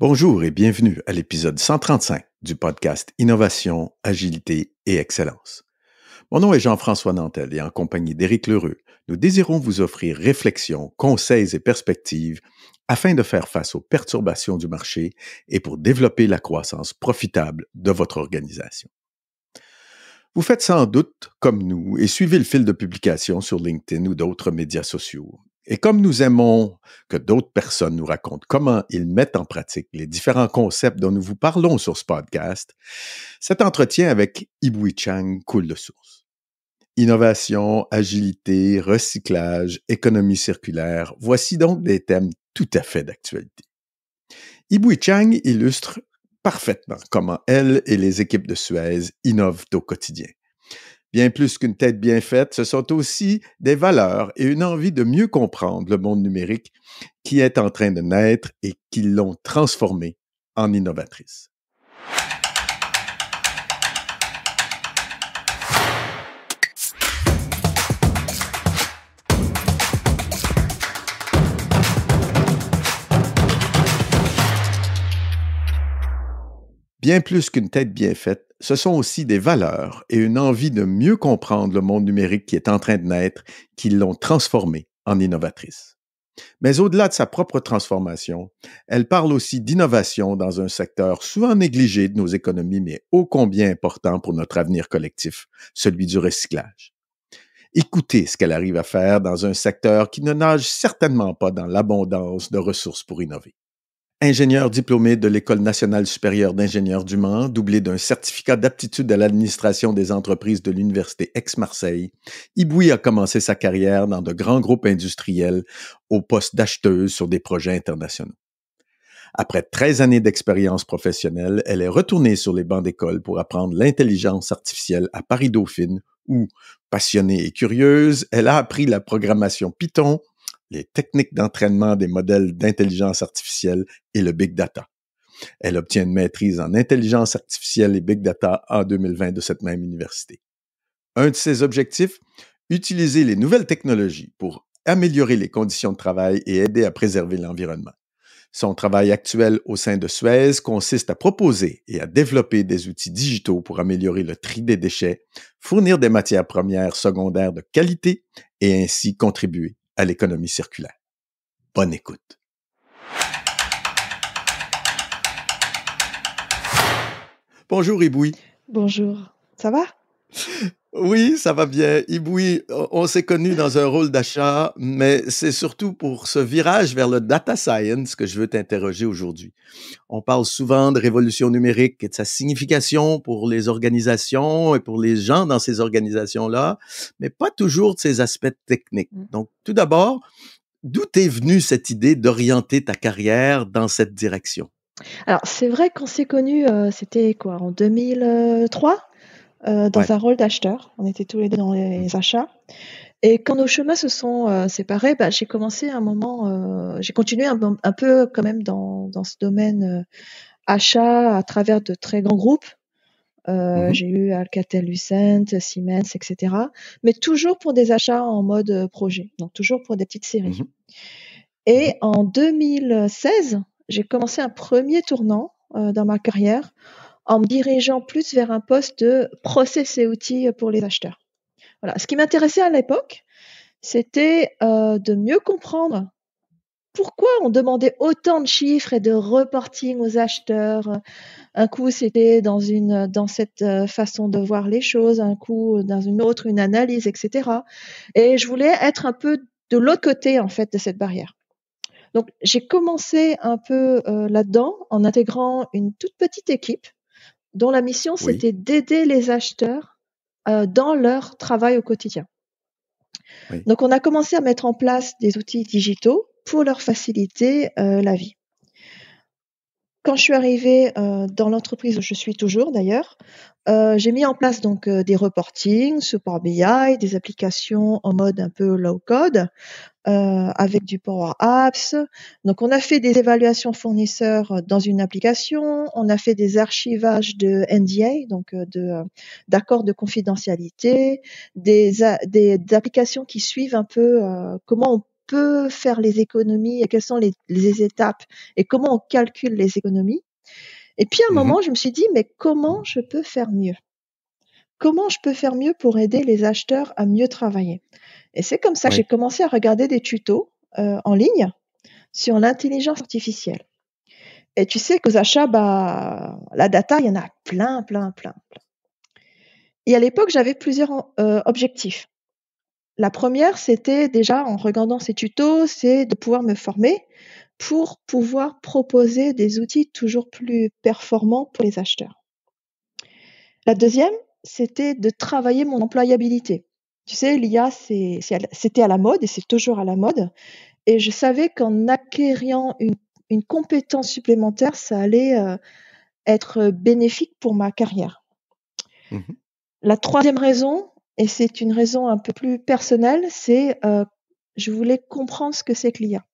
Bonjour et bienvenue à l'épisode 135 du podcast Innovation, Agilité et Excellence. Mon nom est Jean-François Nantel et en compagnie d'Éric Lheureux, nous désirons vous offrir réflexions, conseils et perspectives afin de faire face aux perturbations du marché et pour développer la croissance profitable de votre organisation. Vous faites sans doute comme nous et suivez le fil de publication sur LinkedIn ou d'autres médias sociaux. Et comme nous aimons que d'autres personnes nous racontent comment ils mettent en pratique les différents concepts dont nous vous parlons sur ce podcast, cet entretien avec Ibui Chang coule de source. Innovation, agilité, recyclage, économie circulaire, voici donc des thèmes tout à fait d'actualité. Ibui Chang illustre parfaitement comment elle et les équipes de Suez innovent au quotidien. Bien plus qu'une tête bien faite, ce sont aussi des valeurs et une envie de mieux comprendre le monde numérique qui est en train de naître et qui l'ont transformé en innovatrice. Bien plus qu'une tête bien faite, ce sont aussi des valeurs et une envie de mieux comprendre le monde numérique qui est en train de naître qui l'ont transformée en innovatrice. Mais au-delà de sa propre transformation, elle parle aussi d'innovation dans un secteur souvent négligé de nos économies, mais ô combien important pour notre avenir collectif, celui du recyclage. Écoutez ce qu'elle arrive à faire dans un secteur qui ne nage certainement pas dans l'abondance de ressources pour innover. Ingénieur diplômé de l'École nationale supérieure d'ingénieurs du Mans, doublé d'un certificat d'aptitude à l'administration des entreprises de l'Université Aix-Marseille, Iboui a commencé sa carrière dans de grands groupes industriels au poste d'acheteuse sur des projets internationaux. Après 13 années d'expérience professionnelle, elle est retournée sur les bancs d'école pour apprendre l'intelligence artificielle à Paris-Dauphine où, passionnée et curieuse, elle a appris la programmation Python, les techniques d'entraînement des modèles d'intelligence artificielle et le big data. Elle obtient une maîtrise en intelligence artificielle et big data en 2020 de cette même université. Un de ses objectifs, utiliser les nouvelles technologies pour améliorer les conditions de travail et aider à préserver l'environnement. Son travail actuel au sein de Suez consiste à proposer et à développer des outils digitaux pour améliorer le tri des déchets, fournir des matières premières secondaires de qualité et ainsi contribuer à l'économie circulaire. Bonne écoute. Bonjour Iboui. Bonjour. Ça va oui, ça va bien. Iboui, on s'est connu dans un rôle d'achat, mais c'est surtout pour ce virage vers le data science que je veux t'interroger aujourd'hui. On parle souvent de révolution numérique et de sa signification pour les organisations et pour les gens dans ces organisations-là, mais pas toujours de ces aspects techniques. Mmh. Donc, tout d'abord, d'où t'es venue cette idée d'orienter ta carrière dans cette direction? Alors, c'est vrai qu'on s'est connus, euh, c'était quoi, en 2003 euh, dans un rôle d'acheteur. On était tous les deux dans les mm. achats. Et quand nos chemins se sont euh, séparés, bah, j'ai commencé un moment, euh, j'ai continué un, peu quand même dans, ce domaine achat à travers de très grands groupes. Mm-hmm. J'ai eu Alcatel-Lucent, Siemens, etc. Mais toujours pour des achats en mode projet, donc toujours pour des petites séries. Mm-hmm. Et mm-hmm. en 2016, j'ai commencé un premier tournant dans ma carrière en me dirigeant plus vers un poste de process et outils pour les acheteurs. Voilà. Ce qui m'intéressait à l'époque, c'était euh, de mieux comprendre pourquoi on demandait autant de chiffres et de reporting aux acheteurs. Un coup, c'était dans une dans cette euh, façon de voir les choses, un coup dans une autre, une analyse, etc. Et je voulais être un peu de l'autre côté en fait de cette barrière. Donc j'ai commencé un peu euh, là-dedans en intégrant une toute petite équipe dont la mission, c'était d'aider les acheteurs euh, dans leur travail au quotidien. Donc, on a commencé à mettre en place des outils digitaux pour leur faciliter euh, la vie. Quand je suis arrivée euh, dans l'entreprise où je suis toujours d'ailleurs, euh, j'ai mis en place donc euh, des reportings support BI, des applications en mode un peu low code euh, avec du Power Apps. Donc on a fait des évaluations fournisseurs dans une application, on a fait des archivages de NDA donc de d'accords de confidentialité, des, des, des applications qui suivent un peu comment on peut faire les économies et quelles sont les, étapes et comment on calcule les économies. Et puis à un mmh moment, je me suis dit, mais comment je peux faire mieux Comment je peux faire mieux pour aider les acheteurs à mieux travailler Et c'est comme ça que j'ai commencé à regarder des tutos euh, en ligne sur l'intelligence artificielle. Et tu sais qu'aux achats, bah, la data, il y en a plein, plein, plein, plein. Et à l'époque, j'avais plusieurs euh, objectifs. La première, c'était déjà en regardant ces tutos, c'est de pouvoir me former pour pouvoir proposer des outils toujours plus performants pour les acheteurs. La deuxième, c'était de travailler mon employabilité. Tu sais, l'IA, c'était à la mode et c'est toujours à la mode. Et je savais qu'en acquérant une, compétence supplémentaire, ça allait euh, être bénéfique pour ma carrière. Mmh la troisième raison, et c'est une raison un peu plus personnelle, c'est euh, je voulais comprendre ce que c'est que l'IA.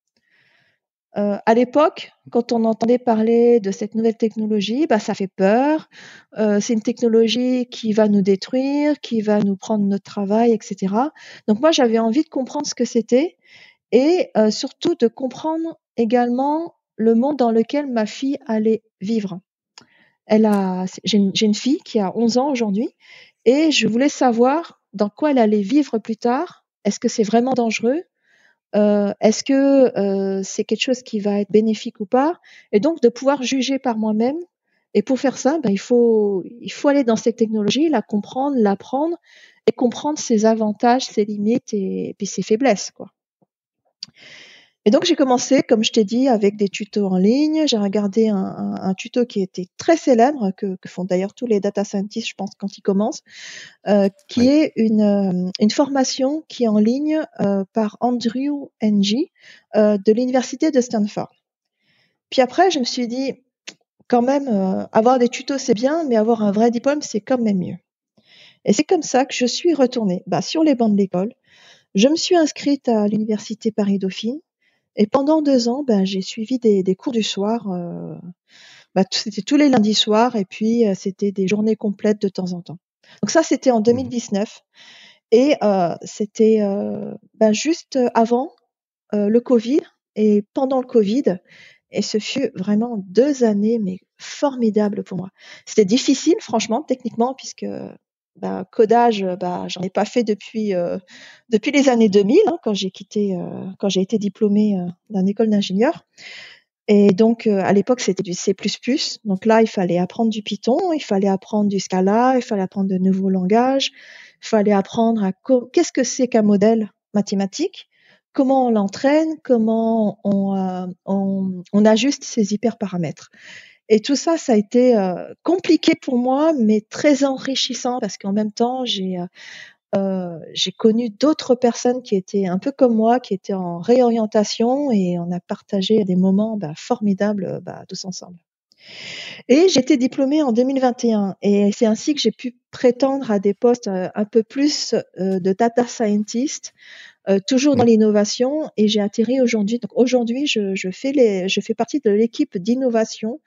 Euh, à l'époque, quand on entendait parler de cette nouvelle technologie, bah, ça fait peur. Euh, c'est une technologie qui va nous détruire, qui va nous prendre notre travail, etc. Donc moi, j'avais envie de comprendre ce que c'était et euh, surtout de comprendre également le monde dans lequel ma fille allait vivre. Elle a, j'ai une, une, fille qui a 11 ans aujourd'hui et je voulais savoir dans quoi elle allait vivre plus tard. Est-ce que c'est vraiment dangereux euh, Est-ce que euh, c'est quelque chose qui va être bénéfique ou pas Et donc de pouvoir juger par moi-même. Et pour faire ça, ben, il, faut, il faut aller dans cette technologie, la comprendre, l'apprendre et comprendre ses avantages, ses limites et, ses faiblesses. Quoi. Et donc j'ai commencé, comme je t'ai dit, avec des tutos en ligne. J'ai regardé un, un, tuto qui était très célèbre, que, que font d'ailleurs tous les data scientists, je pense, quand ils commencent, euh, qui est une, euh, une, formation qui est en ligne euh, par Andrew Ng euh, de l'université de Stanford. Puis après, je me suis dit, quand même, euh, avoir des tutos, c'est bien, mais avoir un vrai diplôme, c'est quand même mieux. Et c'est comme ça que je suis retournée bah, sur les bancs de l'école. Je me suis inscrite à l'université Paris-Dauphine et pendant deux ans, ben, j'ai suivi des, cours du soir. Euh, bah, c'était tous les lundis soirs et puis euh, c'était des journées complètes de temps en temps. Donc ça, c'était en 2019 mmh et euh, c'était euh, ben, juste avant le Covid et pendant le Covid. Et ce fut vraiment deux années, mais formidables pour moi. C'était difficile, franchement, techniquement, puisque bah, codage, euh, bah, j'en ai pas fait depuis euh, depuis les années 2000, hein, quand j'ai quitté, euh, quand j'ai été diplômée d'un école d'ingénieur. Et donc à l'époque c'était du C++, donc là il fallait apprendre du Python, il fallait apprendre du Scala, il fallait apprendre de nouveaux langages, il fallait apprendre à qu'est-ce que c'est qu'un modèle mathématique, comment on l'entraîne, comment on, on, on ajuste ses hyperparamètres. Et tout ça, ça a été euh, compliqué pour moi, mais très enrichissant parce qu'en même temps, j'ai euh, euh, j'ai connu d'autres personnes qui étaient un peu comme moi, qui étaient en réorientation et on a partagé des moments bah, formidables bah, tous ensemble. Et j'étais diplômée en 2021 et c'est ainsi que j'ai pu prétendre à des postes euh, un peu plus euh, de data scientist, euh, toujours dans mmh. l'innovation et j'ai atterri aujourd'hui. Donc aujourd'hui, je, fais les, je fais partie de l'équipe d'innovation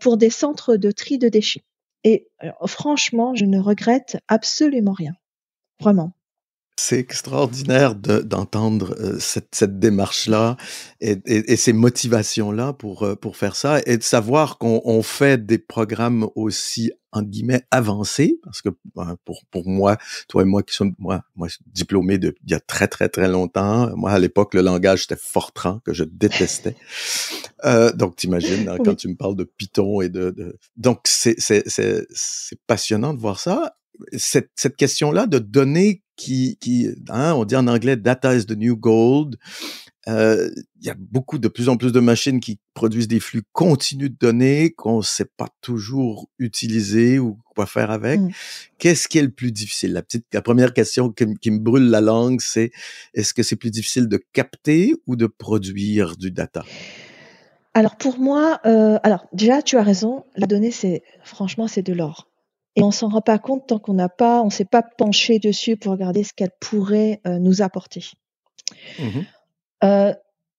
pour des centres de tri de déchets. Et franchement, je ne regrette absolument rien. Vraiment. C'est extraordinaire d'entendre euh, cette, cette démarche-là et, et, et, ces motivations-là pour, euh, pour faire ça et de savoir qu'on fait des programmes aussi en guillemets avancés parce que ben, pour, pour moi toi et moi qui sommes moi moi diplômé de il y a très très très longtemps moi à l'époque le langage était Fortran que je détestais euh, donc t'imagines hein, quand tu me parles de Python et de, de... donc c'est c'est passionnant de voir ça cette, cette question-là de donner qui, hein, on dit en anglais, data is the new gold. Euh, il y a beaucoup, de plus en plus de machines qui produisent des flux continus de données qu'on ne sait pas toujours utiliser ou quoi faire avec. Mmh. Qu'est-ce qui est le plus difficile La petite, la première question qui, me brûle la langue, c'est est-ce que c'est plus difficile de capter ou de produire du data alors pour moi, euh, alors déjà tu as raison, la donnée c'est franchement c'est de l'or. Et on s'en rend pas compte tant qu'on n'a pas, on s'est pas penché dessus pour regarder ce qu'elle pourrait euh, nous apporter. Mhm. Euh,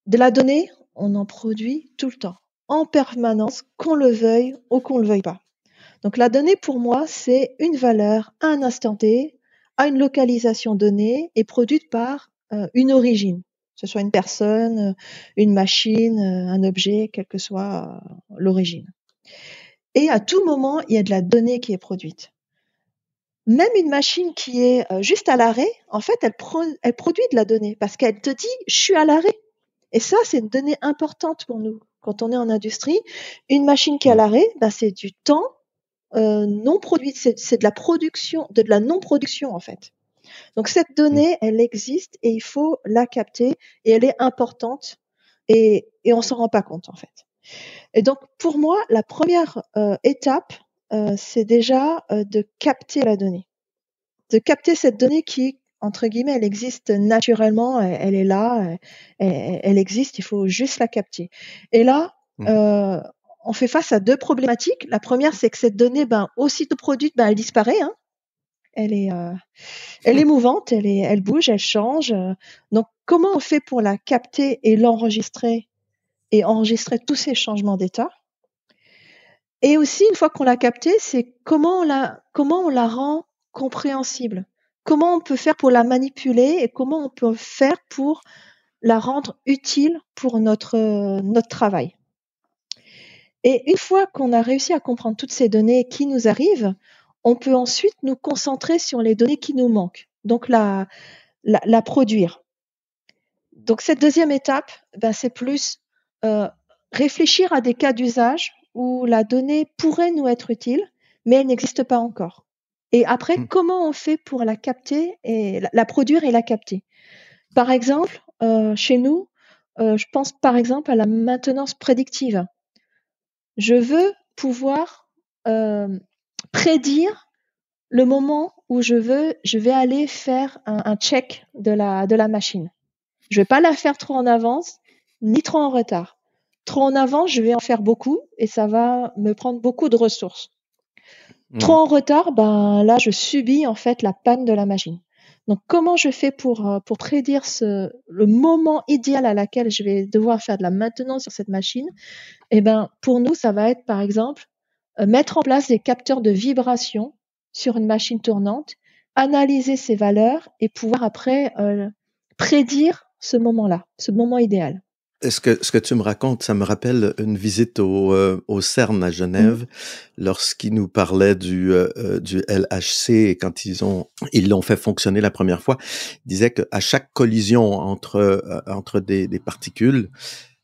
de la donnée, on en produit tout le temps, en permanence, qu'on le veuille ou qu'on le veuille pas. Donc la donnée pour moi, c'est une valeur à un instant T, à une localisation donnée et produite par euh, une origine, que ce soit une personne, une machine, un objet, quelle que soit l'origine. Et à tout moment, il y a de la donnée qui est produite. Même une machine qui est euh, juste à l'arrêt, en fait, elle, elle produit de la donnée parce qu'elle te dit, je suis à l'arrêt. Et ça, c'est une donnée importante pour nous. Quand on est en industrie, une machine qui est à l'arrêt, ben, c'est du temps euh, non produit, c'est de la production, de, la non-production en fait. Donc cette mmh. donnée, elle existe et il faut la capter et elle est importante et, et on s'en rend pas compte en fait. Et donc, pour moi, la première euh, étape, euh, c'est déjà euh, de capter la donnée, de capter cette donnée qui, entre guillemets, elle existe naturellement, elle, est là, elle, existe, il faut juste la capter. Et là, mmh. on fait face à deux problématiques. La première, c'est que cette donnée, ben, aussitôt produite, ben, elle disparaît. Hein. elle est, elle est mouvante, elle bouge, elle change. Donc, comment on fait pour la capter et l'enregistrer et enregistrer tous ces changements d'état. Et aussi, une fois qu'on l'a capté, c'est comment on la, comment on la rend compréhensible. Comment on peut faire pour la manipuler et comment on peut faire pour la rendre utile pour notre, notre travail. Et une fois qu'on a réussi à comprendre toutes ces données qui nous arrivent, on peut ensuite nous concentrer sur les données qui nous manquent, donc la, la, produire. Donc cette deuxième étape, ben, c'est plus euh, réfléchir à des cas d'usage où la donnée pourrait nous être utile, mais elle n'existe pas encore. Et après, hmm. comment on fait pour la capter et la, produire et la capter Par exemple, euh, chez nous, euh, je pense par exemple à la maintenance prédictive. Je veux pouvoir prédire le moment où je veux, je vais aller faire un, check de la, machine. Je ne vais pas la faire trop en avance ni trop en retard. Trop en avant, je vais en faire beaucoup et ça va me prendre beaucoup de ressources. Mmh. Trop en retard, ben là, je subis en fait la panne de la machine. Donc, comment je fais pour, euh, pour prédire ce, le moment idéal à laquelle je vais devoir faire de la maintenance sur cette machine Eh ben, pour nous, ça va être par exemple euh, mettre en place des capteurs de vibration sur une machine tournante, analyser ses valeurs et pouvoir après euh, prédire ce moment-là, ce moment idéal. Est-ce que ce que tu me racontes, ça me rappelle une visite au, euh, au CERN à mmh. Genève, lorsqu'ils nous parlaient du, euh, euh, du LHC et quand ils ont ils l'ont fait fonctionner la première fois, ils disaient qu'à chaque collision entre entre des, des particules,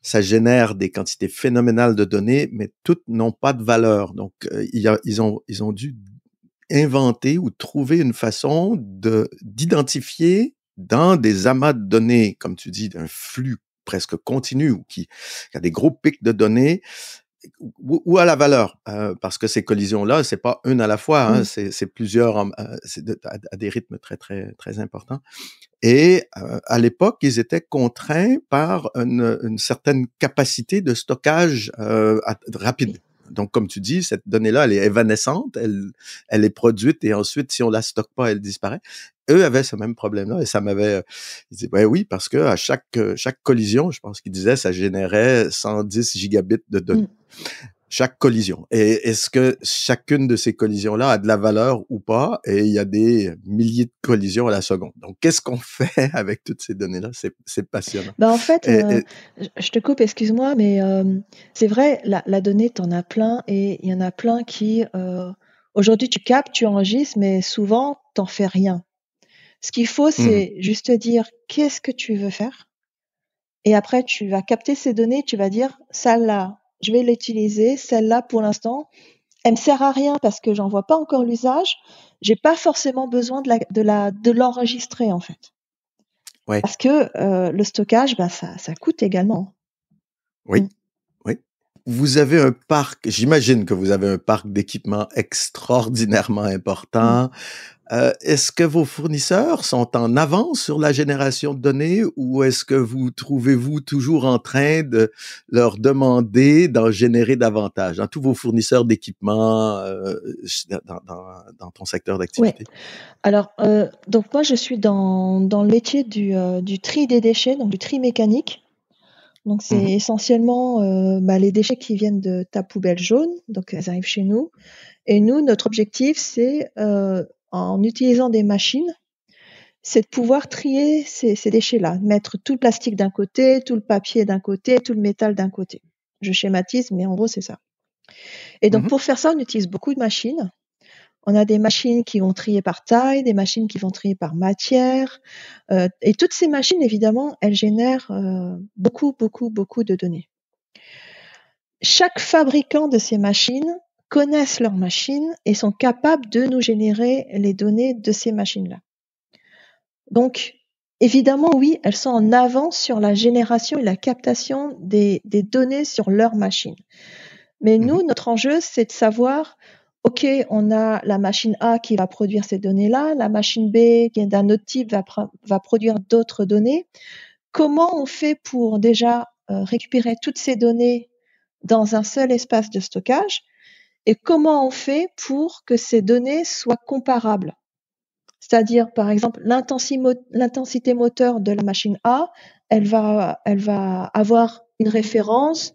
ça génère des quantités phénoménales de données, mais toutes n'ont pas de valeur. Donc ils, ils ont ils ont dû inventer ou trouver une façon de d'identifier dans des amas de données, comme tu dis, d'un flux presque continue ou qui, a des gros pics de données ou, à la valeur, hein, parce que ces collisions-là, c'est pas une à la fois, hein, c'est plusieurs, euh, à, des rythmes très très très importants. Et euh, à l'époque, ils étaient contraints par une, une certaine capacité de stockage euh, rapide donc, comme tu dis, cette donnée-là, elle est évanescente, elle, elle est produite et ensuite, si on la stocke pas, elle disparaît. Eux avaient ce même problème-là et ça m'avait. Euh, ils disaient, ben oui, parce que à chaque euh, chaque collision, je pense qu'ils disaient, ça générait 110 gigabits de données. Mmh chaque collision. Et est-ce que chacune de ces collisions-là a de la valeur ou pas? Et il y a des milliers de collisions à la seconde. Donc, qu'est-ce qu'on fait avec toutes ces données-là? C'est passionnant. Bah, en fait, euh, je te coupe, excuse-moi, mais euh, c'est vrai, la, donnée, tu en as plein et il y en a plein qui, euh, aujourd'hui, tu captes, tu enregistres, mais souvent, t'en fais rien. Ce qu'il faut, mmh. c'est juste dire qu'est-ce que tu veux faire. Et après, tu vas capter ces données, tu vas dire, ça là, je vais l'utiliser. Celle-là, pour l'instant, elle me sert à rien parce que j'en vois pas encore l'usage. J'ai pas forcément besoin de la, de l'enregistrer en fait. Ouais. Parce que euh, le stockage, bah, ça, ça coûte également. Oui. Mm vous avez un parc, j'imagine que vous avez un parc d'équipements extraordinairement important. Mmh. Euh, est-ce que vos fournisseurs sont en avance sur la génération de données ou est-ce que vous trouvez-vous toujours en train de leur demander d'en générer davantage dans tous vos fournisseurs d'équipements euh, dans, dans, dans, ton secteur d'activité? Oui. Alors, euh, donc moi, je suis dans, dans le métier du, euh, du tri des déchets, donc du tri mécanique. Donc c'est mhm. essentiellement euh, bah, les déchets qui viennent de ta poubelle jaune, donc elles arrivent chez nous. Et nous, notre objectif, c'est euh, en utilisant des machines, c'est de pouvoir trier ces, déchets-là, mettre tout le plastique d'un côté, tout le papier d'un côté, tout le métal d'un côté. Je schématise, mais en gros c'est ça. Et donc mhm. pour faire ça, on utilise beaucoup de machines. On a des machines qui vont trier par taille, des machines qui vont trier par matière. Euh, et toutes ces machines, évidemment, elles génèrent euh, beaucoup, beaucoup, beaucoup de données. Chaque fabricant de ces machines connaissent leurs machines et sont capables de nous générer les données de ces machines-là. Donc, évidemment, oui, elles sont en avance sur la génération et la captation des, des données sur leurs machines. Mais mmh nous, notre enjeu, c'est de savoir OK, on a la machine A qui va produire ces données-là, la machine B qui est d'un autre type va, produire d'autres données. Comment on fait pour déjà euh, récupérer toutes ces données dans un seul espace de stockage et comment on fait pour que ces données soient comparables C'est-à-dire, par exemple, l'intensité moteur de la machine A, elle va avoir une référence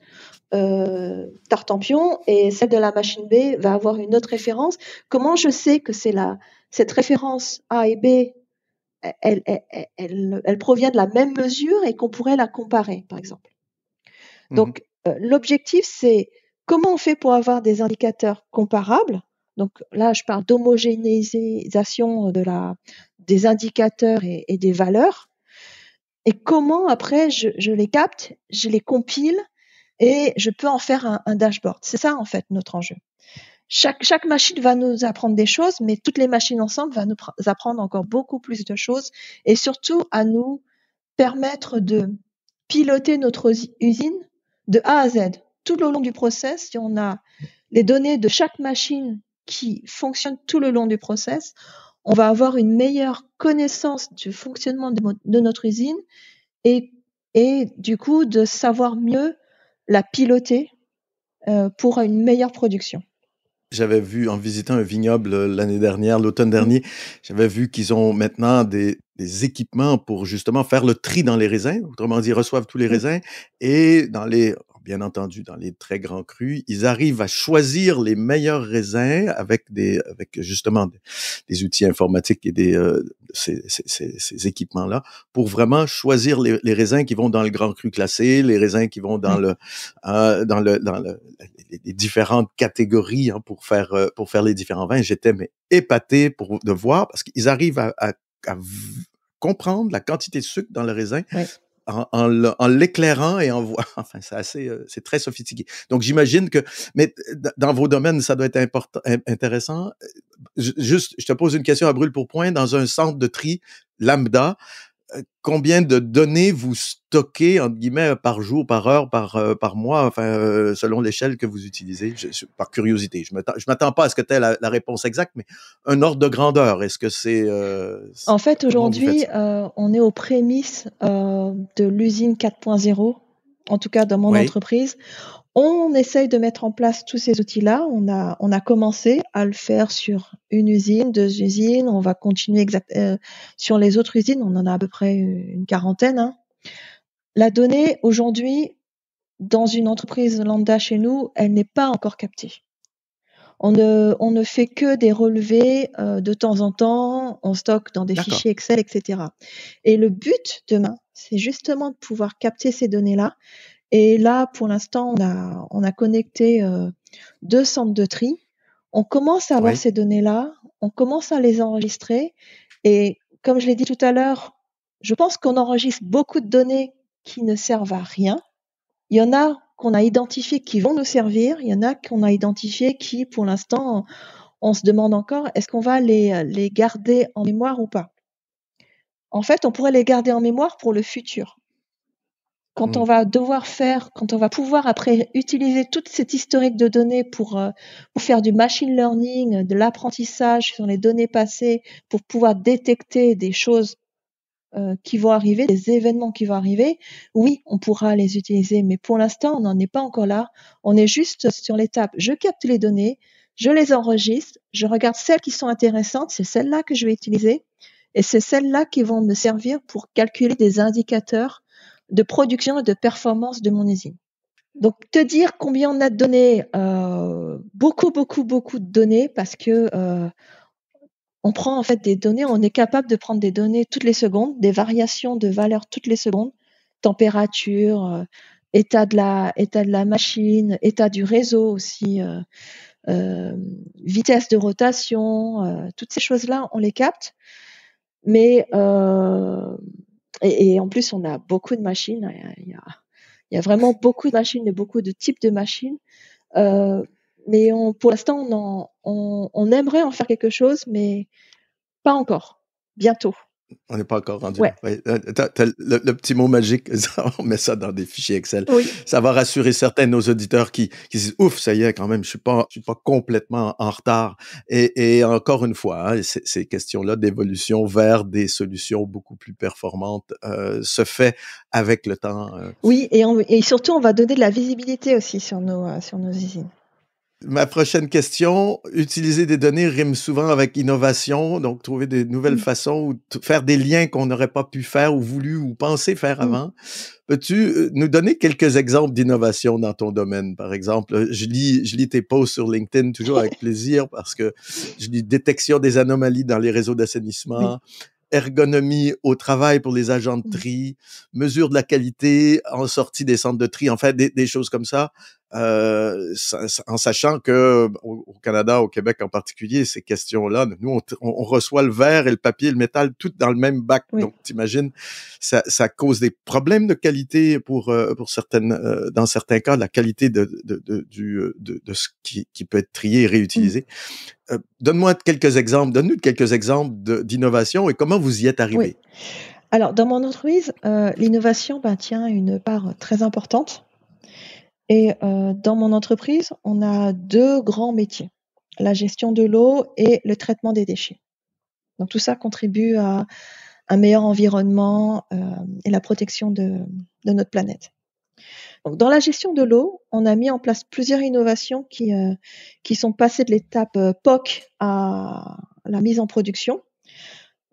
euh, Tartampion et celle de la machine B va avoir une autre référence. Comment je sais que c'est la cette référence A et B, elle, elle, elle, provient de la même mesure et qu'on pourrait la comparer, par exemple. Mhm. Donc euh, l'objectif c'est comment on fait pour avoir des indicateurs comparables. Donc là, je parle d'homogénéisation de la des indicateurs et, des valeurs. Et comment après je, je les capte, je les compile et je peux en faire un, dashboard. C'est ça en fait notre enjeu. Chaque, machine va nous apprendre des choses, mais toutes les machines ensemble vont nous apprendre encore beaucoup plus de choses et surtout à nous permettre de piloter notre usine de A à Z. Tout le long du process, si on a les données de chaque machine qui fonctionne tout le long du process, on va avoir une meilleure connaissance du fonctionnement de, notre usine et du coup de savoir mieux la piloter euh, pour une meilleure production. J'avais vu en visitant un vignoble euh, l'année dernière, l'automne dernier, j'avais vu qu'ils ont maintenant des, équipements pour justement faire le tri dans les raisins. Autrement dit, ils reçoivent tous les raisins et dans les bien entendu, dans les très grands crus, ils arrivent à choisir les meilleurs raisins avec des, avec justement des, outils informatiques et des euh, ces, équipements-là pour vraiment choisir les, raisins qui vont dans le grand cru classé, les raisins qui vont dans mmh. euh, le, dans le, les différentes catégories hein, pour faire euh, pour faire les différents vins. J'étais mais épaté pour de voir parce qu'ils arrivent à, comprendre la quantité de sucre dans le raisin, en, l'éclairant et en voyant. Enfin, c'est assez, euh, c'est très sophistiqué. Donc, j'imagine que, mais euh, dans vos domaines, ça doit être important, intéressant. Euh, juste, je te pose une question à brûle pour point. Dans un centre de tri lambda, euh, combien de données vous stockez entre guillemets euh, par jour, par heure, par euh, par mois, enfin selon l'échelle que vous utilisez. par curiosité, je m'attends, m'attends pas à ce que tu aies la, réponse exacte, mais un ordre de grandeur. Est-ce que c'est En fait, aujourd'hui, on est aux prémices de l'usine 4.0. En tout cas, dans mon entreprise, on essaye de mettre en place tous ces outils-là. On a, on a commencé à le faire sur une usine, deux usines. On va continuer euh, sur les autres usines. On en a à peu près une quarantaine. Hein. La donnée, aujourd'hui, dans une entreprise lambda chez nous, elle n'est pas encore captée. On ne, fait que des relevés euh, de temps en temps, on stocke dans des fichiers Excel, etc. Et le but demain, c'est justement de pouvoir capter ces données-là et là, pour l'instant, on a, on a connecté euh, deux centres de tri. On commence à avoir ces données-là, on commence à les enregistrer. Et comme je l'ai dit tout à l'heure, je pense qu'on enregistre beaucoup de données qui ne servent à rien. Il y en a qu'on a identifié qui vont nous servir, il y en a qu'on a identifié qui, pour l'instant, on se demande encore, est-ce qu'on va les garder en mémoire ou pas En fait, on pourrait les garder en mémoire pour le futur quand mm. on va devoir faire, quand on va pouvoir après utiliser toute cette historique de données pour, euh, faire du machine learning, de l'apprentissage sur les données passées, pour pouvoir détecter des choses euh, qui vont arriver, des événements qui vont arriver, oui, on pourra les utiliser, mais pour l'instant, on n'en est pas encore là. On est juste sur l'étape, je capte les données, je les enregistre, je regarde celles qui sont intéressantes, c'est celles-là que je vais utiliser, et c'est celles-là qui vont me servir pour calculer des indicateurs de production et de performance de mon usine. Donc te dire combien on a de données, euh, beaucoup, beaucoup, beaucoup de données, parce que euh, on prend en fait des données, on est capable de prendre des données toutes les secondes, des variations de valeur toutes les secondes, température, euh, état de la état de la machine, état du réseau aussi, euh, vitesse de rotation, toutes ces choses là, on les capte. Mais et, en plus, on a beaucoup de machines. Il y a, vraiment beaucoup de machines et beaucoup de types de machines. Euh, mais pour l'instant, on, on, on, aimerait en faire quelque chose, mais pas encore. Bientôt. On n'est pas encore rendu. Euh, le, petit mot magique, on met ça dans des fichiers Excel. Ça va rassurer certains de nos auditeurs qui, disent ouf, ça y est, quand même, je suis pas, suis pas complètement en retard. Et, encore une fois, hein, ces questions-là d'évolution vers des solutions beaucoup plus performantes euh, se fait avec le temps. Euh. Oui, et, surtout, on va donner de la visibilité aussi sur nos, sur nos usines. Ma prochaine question, utiliser des données rime souvent avec innovation, donc trouver des nouvelles mm. façons ou faire des liens qu'on n'aurait pas pu faire ou voulu ou pensé faire mm. avant. Peux-tu euh, nous donner quelques exemples d'innovation dans ton domaine, par exemple? Je lis, je lis tes posts sur LinkedIn toujours avec plaisir parce que je lis détection des anomalies dans les réseaux d'assainissement, ergonomie au travail pour les mm. agents de tri, mesure de la qualité en sortie des centres de tri, enfin fait, des, choses comme ça. Euh, en sachant que au Canada, au Québec en particulier, ces questions-là, nous, on, reçoit le verre et le papier et le métal tout dans le même bac. Donc, t'imagines, ça, ça cause des problèmes de qualité pour euh, pour certaines, euh, dans certains cas, la qualité de de, du, de, ce qui, qui, peut être trié et réutilisé. Mmh. donne-moi quelques exemples, donne-nous quelques exemples d'innovation et comment vous y êtes arrivé. Alors, dans mon entreprise, l'innovation ben, tient une part très importante. Et euh, dans mon entreprise, on a deux grands métiers, la gestion de l'eau et le traitement des déchets. Donc tout ça contribue à un meilleur environnement euh, et la protection de, notre planète. dans la gestion de l'eau, on a mis en place plusieurs innovations qui, euh, qui sont passées de l'étape POC à la mise en production.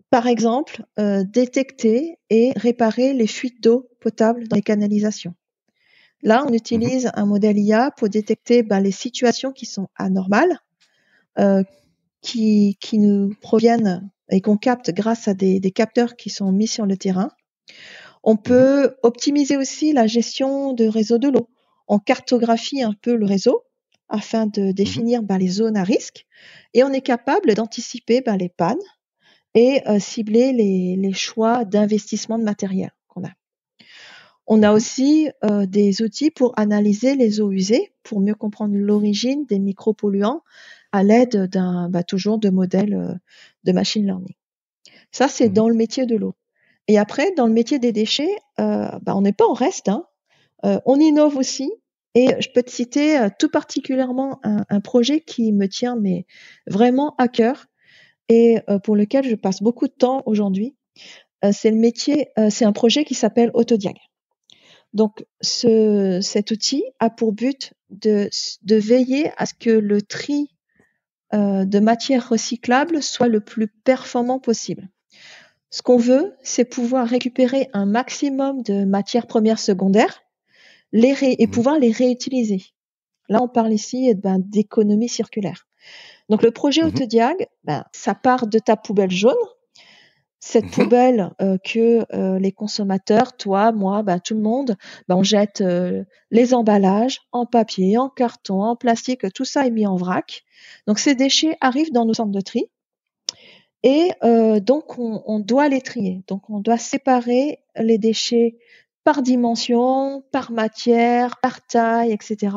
Par exemple, détecter et réparer les fuites d'eau potable dans les canalisations Là, on mmh. utilise un modèle IA pour détecter ben, les situations qui sont anormales, euh, qui, qui, nous proviennent et qu'on capte grâce à des, capteurs qui sont mis sur le terrain. On mmh. peut optimiser aussi la gestion de réseau de l'eau. On cartographie un peu le réseau afin de mmh définir ben, les zones à risque et on est capable d'anticiper ben, les pannes et euh, cibler les, les choix d'investissement de matériel. On a aussi euh, des outils pour analyser les eaux usées, pour mieux comprendre l'origine des micropolluants à l'aide d'un bah, toujours de modèles euh, de machine learning. Ça, c'est mmh dans le métier de l'eau. Et après, dans le métier des déchets, euh, bah, on n'est pas en reste. Hein. on innove aussi. Et je peux te citer tout particulièrement un, un, projet qui me tient mais vraiment à cœur et pour lequel je passe beaucoup de temps aujourd'hui. c'est le métier, c'est un projet qui s'appelle Autodiag. Donc, cet outil a pour but de, veiller à ce que le tri euh, de matières recyclables soit le plus performant possible. Ce qu'on veut, c'est pouvoir récupérer un maximum de matières premières secondaires les et mmh. pouvoir les réutiliser. Là, on parle ici eh ben, d'économie circulaire. Donc, le projet mmh Autodiag, ben, ça part de ta poubelle jaune, cette mmh poubelle euh, que euh, les consommateurs, toi, moi, bah, tout le monde, bah, on jette euh, les emballages en papier, en carton, en plastique, tout ça est mis en vrac. Donc ces déchets arrivent dans nos centres de tri et donc on, on, doit les trier. Donc on doit séparer les déchets par dimension, par matière, par taille, etc.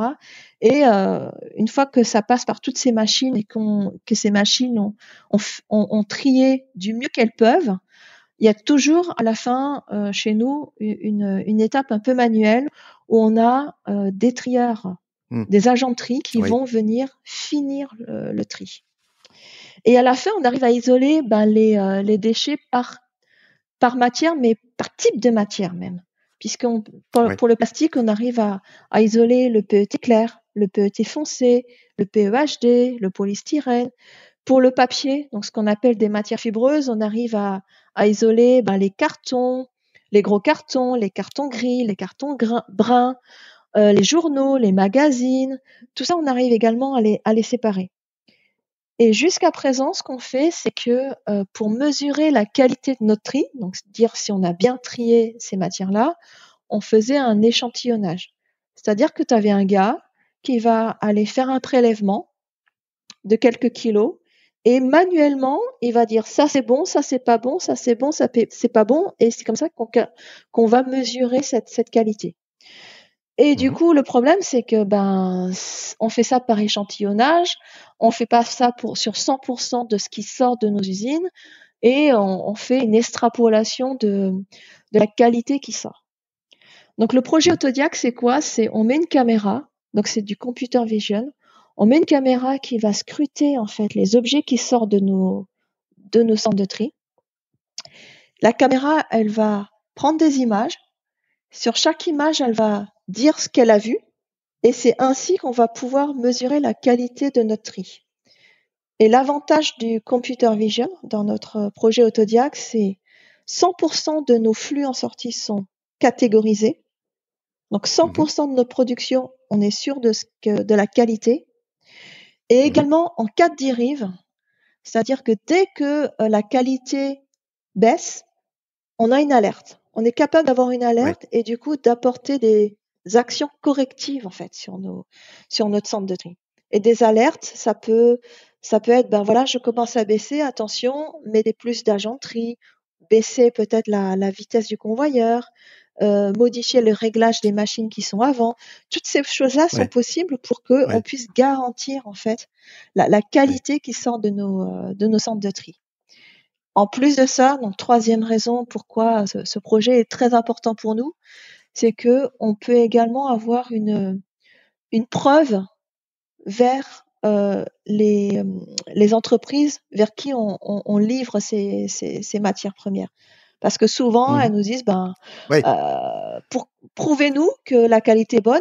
Et euh, une fois que ça passe par toutes ces machines et que ces machines ont, trié du mieux qu'elles peuvent, il y a toujours à la fin euh, chez nous une, étape un peu manuelle où on a euh, des trieurs, hmm. des agents de tri qui vont venir finir le, tri. Et à la fin, on arrive à isoler ben, les, déchets par matière, mais par type de matière même puisque pour, pour, le plastique, on arrive à, isoler le PET clair, le PET foncé, le PEHD, le polystyrène. Pour le papier, donc ce qu'on appelle des matières fibreuses, on arrive à, isoler ben, les cartons, les gros cartons, les cartons gris, les cartons bruns, euh, les journaux, les magazines. Tout ça, on arrive également à à les séparer. Et jusqu'à présent, ce qu'on fait, c'est que euh, pour mesurer la qualité de notre tri, donc dire si on a bien trié ces matières-là, on faisait un échantillonnage. C'est-à-dire que tu avais un gars qui va aller faire un prélèvement de quelques kilos et manuellement, il va dire ça c'est bon, ça c'est pas bon, ça c'est bon, ça c'est pas bon, et c'est comme ça qu'on va mesurer cette, cette qualité. Et du mhm. coup, le problème, c'est que ben, on fait ça par échantillonnage, on fait pas ça pour sur 100% de ce qui sort de nos usines, et on, on fait une extrapolation de, de la qualité qui sort. Donc le projet Autodiac, c'est quoi C'est on met une caméra, donc c'est du computer vision, on met une caméra qui va scruter en fait les objets qui sortent de nos de nos centres de tri. La caméra, elle va prendre des images. Sur chaque image, elle va dire ce qu'elle a vu, et c'est ainsi qu'on va pouvoir mesurer la qualité de notre tri. Et l'avantage du computer vision dans notre projet Autodiac, c'est 100% de nos flux en sortie sont catégorisés. Donc 100% mhm. de nos productions, on est sûr de, ce de la qualité. Et mhm. également en cas de dérive, c'est-à-dire que dès que euh, la qualité baisse, on a une alerte. On est capable d'avoir une alerte et du coup d'apporter des actions correctives en fait sur nos sur notre centre de tri. Et des alertes, ça peut ça peut être ben voilà, je commence à baisser, attention, des plus d'agenterie baisser peut-être la, la, vitesse du convoyeur, euh, modifier le réglage des machines qui sont avant. Toutes ces choses-là sont possibles pour que on puisse garantir en fait la, la qualité qui sort de nos euh, de nos centres de tri. En plus de ça, donc troisième raison pourquoi ce projet est très important pour nous, c'est que on peut également avoir une, une preuve vers euh, les, euh, les, entreprises vers qui on, livre ces, matières premières. Parce que souvent, mmh. elles nous disent, ben, euh, pour prouvez-nous que la qualité est bonne.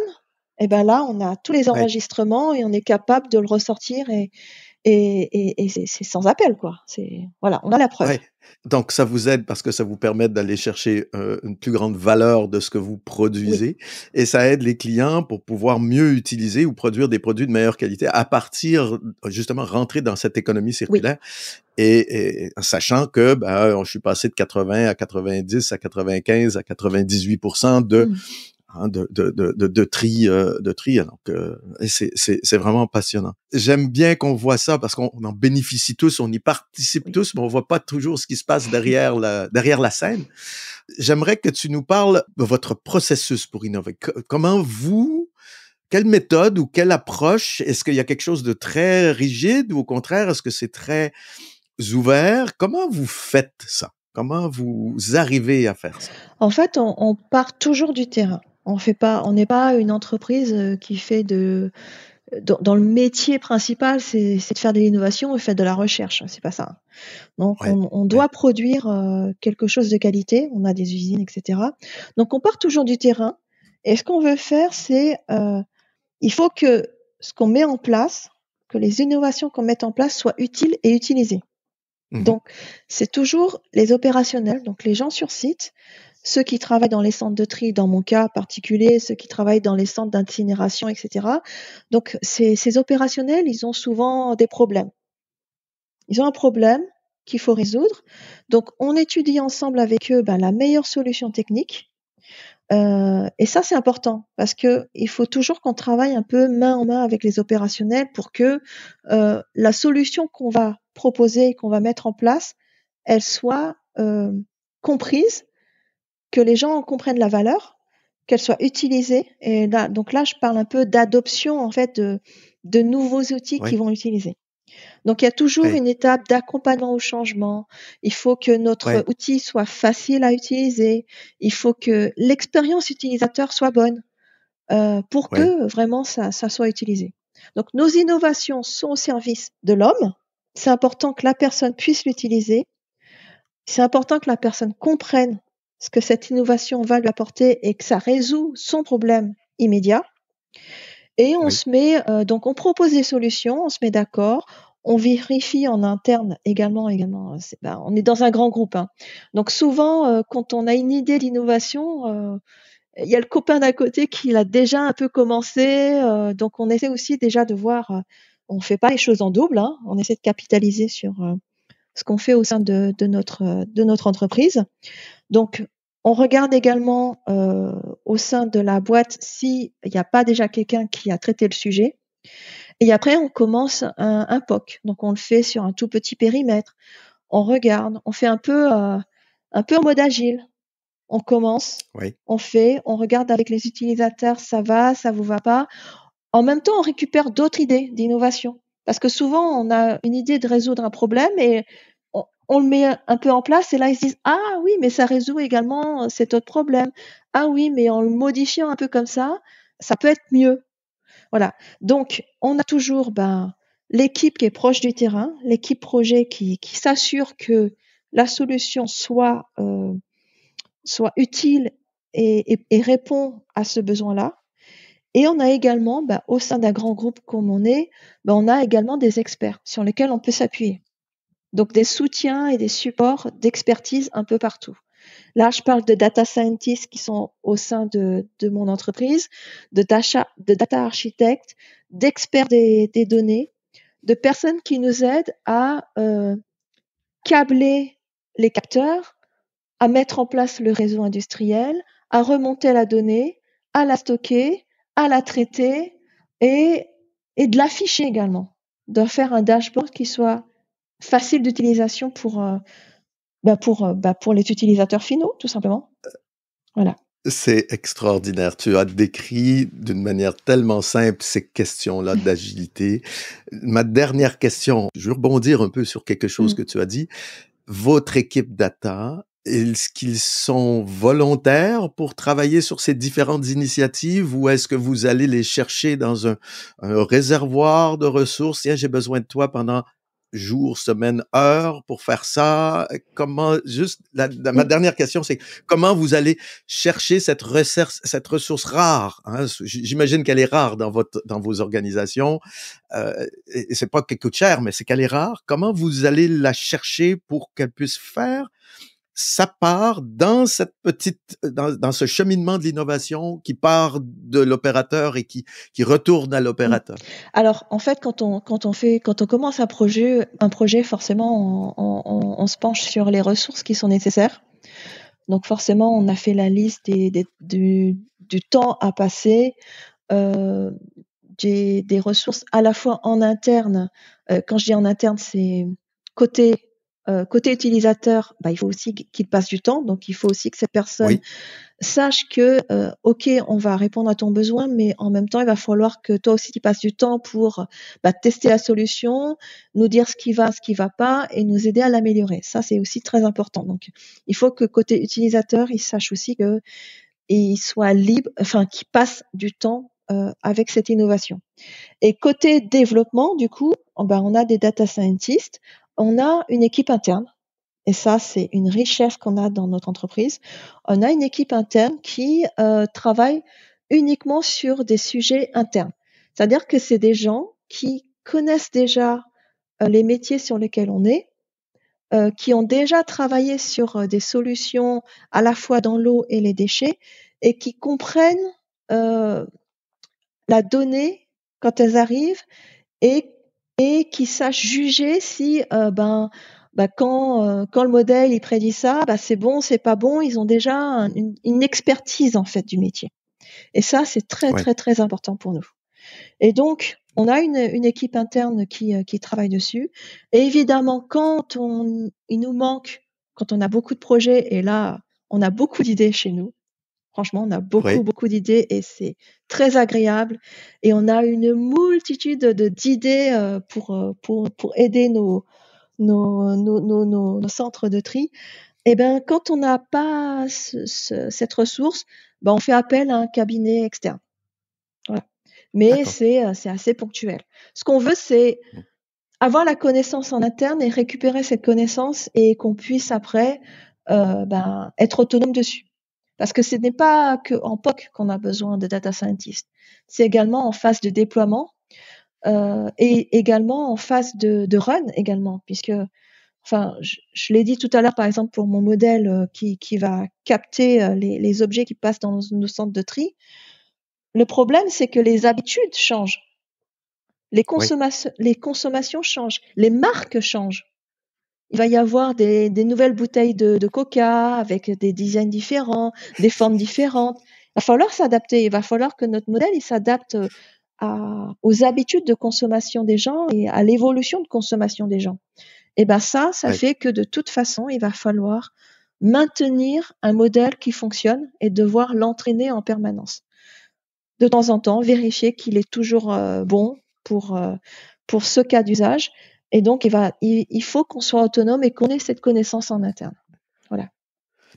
Et eh ben là, on a tous les enregistrements et on est capable de le ressortir et, et, et, c'est sans appel, quoi. C'est voilà, on a la preuve. Donc ça vous aide parce que ça vous permet d'aller chercher euh, une plus grande valeur de ce que vous produisez et ça aide les clients pour pouvoir mieux utiliser ou produire des produits de meilleure qualité à partir justement rentrer dans cette économie circulaire et, et, sachant que ben, je suis passé de 80 à 90 à 95 à 98 de mmh. Hein, de, de, de, de, tri, euh, de tri. Hein, donc, euh, c'est vraiment passionnant. J'aime bien qu'on voit ça parce qu'on en bénéficie tous, on y participe tous, mais on voit pas toujours ce qui se passe derrière la, derrière la scène. J'aimerais que tu nous parles de votre processus pour innover. comment vous, quelle méthode ou quelle approche Est-ce qu'il y a quelque chose de très rigide ou au contraire, est-ce que c'est très ouvert Comment vous faites ça Comment vous arrivez à faire ça En fait, on, on, part toujours du terrain. On fait pas, on n'est pas une entreprise euh, qui fait de, dans, le métier principal, c'est de faire de l'innovation et faire de la recherche. Hein, c'est pas ça. Donc, on, doit produire euh, quelque chose de qualité. On a des usines, etc. Donc, on part toujours du terrain. Et ce qu'on veut faire, c'est, euh, il faut que ce qu'on met en place, que les innovations qu'on met en place soient utiles et utilisées. Mmh donc, c'est toujours les opérationnels, donc les gens sur site, ceux qui travaillent dans les centres de tri, dans mon cas particulier, ceux qui travaillent dans les centres d'incinération, etc. Donc ces, ces opérationnels, ils ont souvent des problèmes. Ils ont un problème qu'il faut résoudre. Donc on étudie ensemble avec eux ben, la meilleure solution technique. Euh, et ça, c'est important parce que il faut toujours qu'on travaille un peu main en main avec les opérationnels pour que euh, la solution qu'on va proposer et qu'on va mettre en place, elle soit euh, comprise que les gens comprennent la valeur, qu'elle soit utilisée. Et là, donc là, je parle un peu d'adoption en fait de, de nouveaux outils qui qu'ils vont utiliser. Donc il y a toujours une étape d'accompagnement au changement. Il faut que notre outil soit facile à utiliser. Il faut que l'expérience utilisateur soit bonne euh, pour que vraiment ça, ça soit utilisé. Donc nos innovations sont au service de l'homme. C'est important que la personne puisse l'utiliser. C'est important que la personne comprenne ce que cette innovation va lui apporter et que ça résout son problème immédiat. Et on se met, euh, donc on propose des solutions, on se met d'accord, on vérifie en interne également, également. Euh, ben, on est dans un grand groupe. Hein. Donc souvent, euh, quand on a une idée d'innovation, il y a le copain d'à côté qui l'a déjà un peu commencé. donc on essaie aussi déjà de voir, on ne fait pas les choses en double, hein. on essaie de capitaliser sur ce qu'on fait au sein de, notre, entreprise. Donc, on regarde également euh, au sein de la boîte s'il n'y a pas déjà quelqu'un qui a traité le sujet. Et après, on commence un, POC. Donc, on le fait sur un tout petit périmètre. On regarde, on fait un peu, euh, un peu en mode agile. On commence, on fait, on regarde avec les utilisateurs, ça va, ça vous va pas. En même temps, on récupère d'autres idées d'innovation. Parce que souvent, on a une idée de résoudre un problème et on, le met un peu en place et là, ils se disent, ah oui, mais ça résout également cet autre problème. Ah oui, mais en le modifiant un peu comme ça, ça peut être mieux. Voilà. Donc, on a toujours ben, l'équipe qui est proche du terrain, l'équipe projet qui, qui s'assure que la solution soit, euh, soit utile et répond à ce besoin-là. Et on a également, bah, au sein d'un grand groupe comme on est, bah, on a également des experts sur lesquels on peut s'appuyer. Donc des soutiens et des supports d'expertise un peu partout. Là, je parle de data scientists qui sont au sein de, mon entreprise, de, de data, architectes, d'experts des, données, de personnes qui nous aident à euh, câbler les capteurs, à mettre en place le réseau industriel, à remonter la donnée, à la stocker, à la traiter et, de l'afficher également, de faire un dashboard qui soit facile d'utilisation pour, euh, bah, pour, euh, bah, pour les utilisateurs finaux, tout simplement. Voilà. C'est extraordinaire. Tu as décrit d'une manière tellement simple ces questions-là d'agilité. Ma dernière question, je vais rebondir un peu sur quelque chose mm. que tu as dit. Votre équipe data est-ce qu'ils sont volontaires pour travailler sur ces différentes initiatives ou est-ce que vous allez les chercher dans un, un réservoir de ressources? Tiens, j'ai besoin de toi pendant jour, semaine, heure pour faire ça? Comment, juste, ma dernière question, c'est comment vous allez chercher cette ressource, cette ressource rare? Hein? J'imagine qu'elle est rare dans votre, dans vos organisations. Euh, et, c'est pas qu'elle coûte cher, mais c'est qu'elle est rare. Comment vous allez la chercher pour qu'elle puisse faire ça part dans cette petite, euh, dans, dans ce cheminement de l'innovation qui part de l'opérateur et qui, qui retourne à mmh. l'opérateur. Alors, en fait, quand on, quand on fait, quand on commence un projet, un projet, forcément, on, se penche sur les ressources qui sont nécessaires. Donc, forcément, on a fait la liste des, du, du, temps à passer. Euh, des, des ressources à la fois en interne. Euh, quand je dis en interne, c'est côté euh, côté utilisateur, bah, il faut aussi qu'il passe du temps. Donc, il faut aussi que cette personne sache que, euh, OK, on va répondre à ton besoin, mais en même temps, il va falloir que toi aussi, tu passes du temps pour bah, tester la solution, nous dire ce qui va, ce qui va pas, et nous aider à l'améliorer. Ça, c'est aussi très important. Donc, il faut que côté utilisateur, il sache aussi que il soit libre, enfin, qu'il passe du temps euh, avec cette innovation. Et côté développement, du coup, oh, bah, on a des data scientists, on a une équipe interne. Et ça, c'est une richesse qu'on a dans notre entreprise. On a une équipe interne qui euh, travaille uniquement sur des sujets internes. C'est-à-dire que c'est des gens qui connaissent déjà euh, les métiers sur lesquels on est, euh, qui ont déjà travaillé sur des solutions à la fois dans l'eau et les déchets, et qui comprennent la donnée quand elles arrivent et et qui sache juger si euh, ben bah, quand, euh, quand le modèle il prédit ça, bah, c'est bon, c'est pas bon. Ils ont déjà une, expertise en fait du métier. Et ça, c'est très très très important pour nous. Et donc, on a une, équipe interne qui, euh, qui travaille dessus. Et évidemment, quand on, il nous manque, quand on a beaucoup de projets, et là, on a beaucoup d'idées chez nous, Franchement, on a beaucoup, beaucoup d'idées et c'est très agréable. Et on a une multitude d'idées euh, pour, euh, pour, pour aider nos, nos, nos, centres de tri. Et eh bien, quand on n'a pas cette ressource, ben, on fait appel à un cabinet externe. Mais euh, c'est assez ponctuel. Ce qu'on veut, c'est avoir la connaissance en interne et récupérer cette connaissance et qu'on puisse après ben, être autonome dessus. Parce que ce n'est pas qu'en POC qu'on a besoin de data scientists. C'est également en phase de déploiement euh, et également en phase de, de, run également, puisque, enfin, je, je l'ai dit tout à l'heure, par exemple, pour mon modèle euh, qui, qui va capter euh, les, les, objets qui passent dans nos centres de tri, le problème, c'est que les habitudes changent. Les, consommations, les consommations changent. Les marques changent. Il va y avoir des, nouvelles bouteilles de, coca avec des designs différents, des formes différentes. Il va falloir s'adapter. Il va falloir que notre modèle il s'adapte euh, aux habitudes de consommation des gens et à l'évolution de consommation des gens. Et eh ben ça, ça fait que de toute façon, il va falloir maintenir un modèle qui fonctionne et devoir l'entraîner en permanence. De temps en temps, vérifier qu'il est toujours euh, bon pour, euh, pour ce cas d'usage, et donc, il, va, il, faut qu'on soit autonome et qu'on ait cette connaissance en interne. Voilà.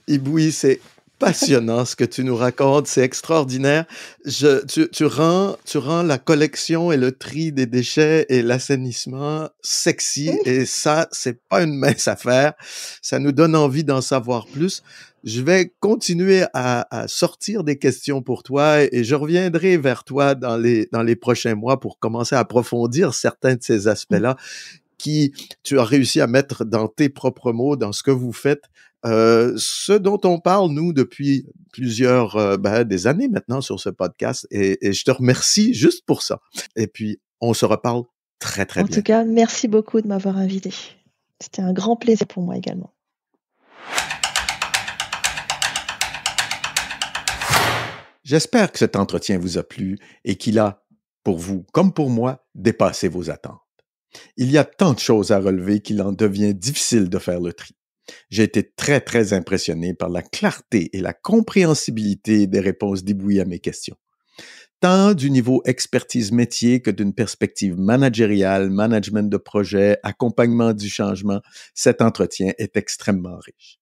Iboui, c'est passionnant ce que tu nous racontes, c'est extraordinaire. Je, tu, rends, tu rends la collection et le tri des déchets et l'assainissement sexy et ça, c'est pas une mince affaire. Ça nous donne envie d'en savoir plus. Je vais continuer à, sortir des questions pour toi et je reviendrai vers toi dans les prochains mois pour commencer à approfondir certains de ces mmh. aspects-là qui tu as réussi à mettre dans tes propres mots, dans ce que vous faites, euh, ce dont on parle, nous, depuis plusieurs euh, ben, des années maintenant sur ce podcast. Et, je te remercie juste pour ça. Et puis, on se reparle très, très en bien. En tout cas, merci beaucoup de m'avoir invité. C'était un grand plaisir pour moi également. J'espère que cet entretien vous a plu et qu'il a, pour vous comme pour moi, dépassé vos attentes. Il y a tant de choses à relever qu'il en devient difficile de faire le tri. J'ai été très, très impressionné par la clarté et la compréhensibilité des réponses débouillées à mes questions, tant du niveau expertise métier que d'une perspective managériale, management de projet, accompagnement du changement. Cet entretien est extrêmement riche.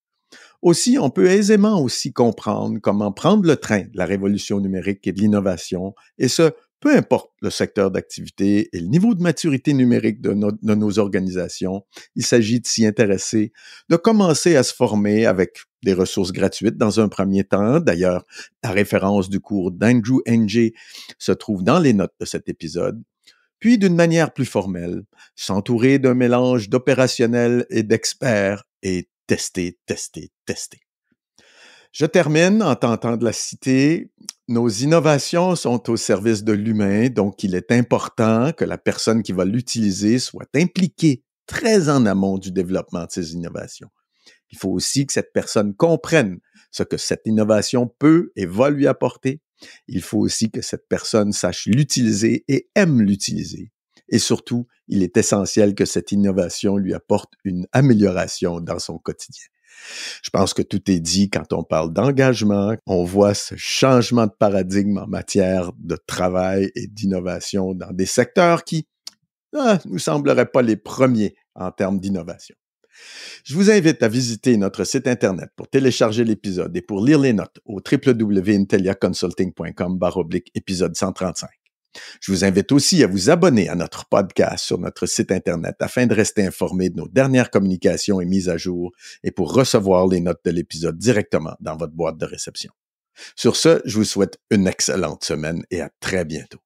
Aussi, on peut aisément aussi comprendre comment prendre le train de la révolution numérique et de l'innovation, et ce, peu importe le secteur d'activité et le niveau de maturité numérique de, nos organisations, il s'agit de s'y intéresser, de commencer à se former avec des ressources gratuites dans un premier temps. D'ailleurs, la référence du cours d'Andrew Ng se trouve dans les notes de cet épisode. Puis, d'une manière plus formelle, s'entourer d'un mélange d'opérationnels et d'experts et tester, tester, tester. Je termine en tentant de la citer. Nos innovations sont au service de l'humain, donc il est important que la personne qui va l'utiliser soit impliquée très en amont du développement de ces innovations. Il faut aussi que cette personne comprenne ce que cette innovation peut et va lui apporter. Il faut aussi que cette personne sache l'utiliser et aime l'utiliser. Et surtout, il est essentiel que cette innovation lui apporte une amélioration dans son quotidien. Je pense que tout est dit quand on parle d'engagement. On voit ce changement de paradigme en matière de travail et d'innovation dans des secteurs qui ne ah, nous sembleraient pas les premiers en termes d'innovation. Je vous invite à visiter notre site Internet pour télécharger l'épisode et pour lire les notes au oblique épisode 135. Je vous invite aussi à vous abonner à notre podcast sur notre site Internet afin de rester informé de nos dernières communications et mises à jour et pour recevoir les notes de l'épisode directement dans votre boîte de réception. Sur ce, je vous souhaite une excellente semaine et à très bientôt.